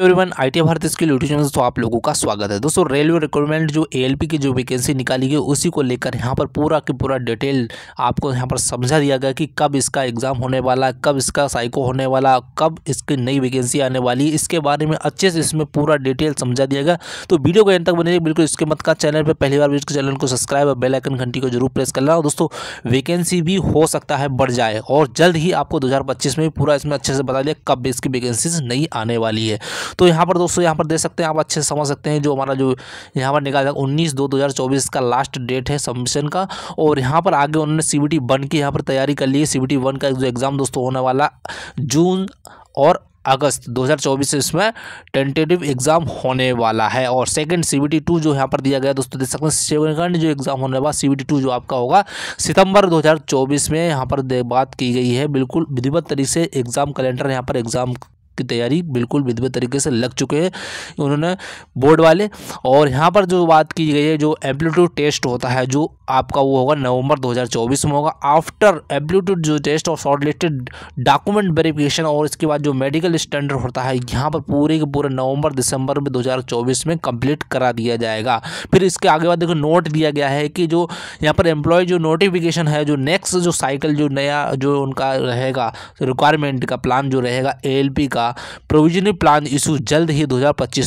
everyone IT Bharat इसके YouTube channel तो आप लोगों का स्वागत है दोस्तों रेलवे रिक्वायरमेंट जो एएलपी की जो वैकेंसी निकाली गई उसी को लेकर यहाँ पर पूरा की पूरा डिटेल आपको यहाँ पर समझा दिया गया कि कब इसका एग्जाम होने वाला कब इसका साइको होने वाला कब इसकी नई वैकेंसी आने वाली इसके बारे में अच्छे से इसमें पूरा डिटेल समझा दिया गया तो वीडियो को एंड तक बने बिल्कुल इसके मत का चैनल पर पहली बार इसके चैनल को सब्सक्राइब और बेलाइकन घंटी को जरूर प्रेस कर लेना दोस्तों वैकेंसी भी हो सकता है बढ़ जाए और जल्द ही आपको दो में पूरा इसमें अच्छे से बता दिया कब इसकी वैकेंसीज नहीं आने वाली है तो यहाँ पर दोस्तों यहाँ पर देख सकते हैं आप अच्छे से समझ सकते हैं जो हमारा जो यहाँ पर निकाल उन्नीस दो दो का लास्ट डेट है सबमिशन का और यहाँ पर आगे उन्होंने सी बी की यहाँ पर तैयारी कर ली है सी बी का जो एग्ज़ाम दोस्तों होने वाला जून और अगस्त 2024 इसमें टेंटेटिव एग्ज़ाम होने वाला है और सेकंड सी बी टू जो यहाँ पर दिया गया दोस्तों देख सकते हैं सेकंड जो एग्ज़ाम होने वाला सी बी टू जो आपका होगा सितंबर 2024 में यहाँ पर बात की गई है बिल्कुल विधिवत तरीके से एग्ज़ाम कैलेंडर यहाँ पर एग्ज़ाम की तैयारी बिल्कुल विधिवत तरीके से लग चुके हैं उन्होंने बोर्ड वाले और यहाँ पर जो बात की गई है जो एम्पलीट्यूड टेस्ट होता है जो आपका वो होगा नवंबर 2024 में होगा आफ्टर एप्टीट्यूड जो टेस्ट और शॉर्ट लिस्टेड डॉक्यूमेंट वेरिफिकेशन और इसके बाद जो मेडिकल स्टैंडर्ड होता है यहाँ पर पूरे के पूरे नवंबर दिसंबर में 2024 में कंप्लीट करा दिया जाएगा फिर इसके आगे बाद देखो नोट दिया गया है कि जो यहाँ पर एम्प्लॉय जो नोटिफिकेशन है जो नेक्स्ट जो साइकिल जो नया जो उनका रहेगा रिक्वायरमेंट का प्लान जो रहेगा ए का प्रोविजनरी प्लान इशू जल्द ही दो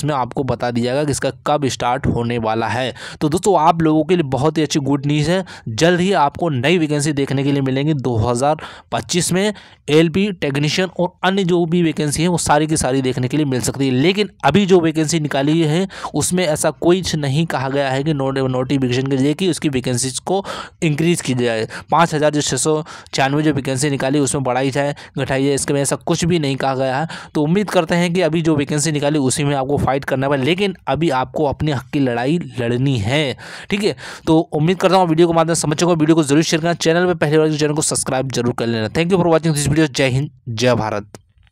में आपको बता दिया जाएगा कि इसका कब स्टार्ट होने वाला है तो दोस्तों आप लोगों के लिए बहुत ही अच्छी गुड न्यूज़ रिलीज़ है जल्द ही आपको नई वैकेंसी देखने के लिए मिलेंगी 2025 में एलपी टेक्नीशियन और अन्य जो भी वैकेंसी है वो सारी की सारी देखने के लिए मिल सकती है लेकिन अभी जो वैकेंसी निकाली है उसमें ऐसा कोई नहीं कहा गया है कि नोटिफिकेशन के जरिए कि उसकी वैकेंसीज को इंक्रीज़ की जाए पाँच हज़ार जो छः सौ छियानवे जो वैकेंसी निकाली उसमें बढ़ाई जाए घटाई जाए इसके में ऐसा कुछ भी नहीं कहा गया है तो उम्मीद करते हैं कि अभी जो वैकेंसी निकाली उसी में आपको फाइट करना पड़े लेकिन अभी आपको अपने हक की लड़ाई लड़नी है ठीक है तो उम्मीद करता हूँ हूँ वीडियो को माध्यम समझ चुका वीडियो को जरूर शेयर करना चैनल पर पहले चैनल को सब्सक्राइब जरूर कर लेना thank you for watching this video जय हिंद जय भारत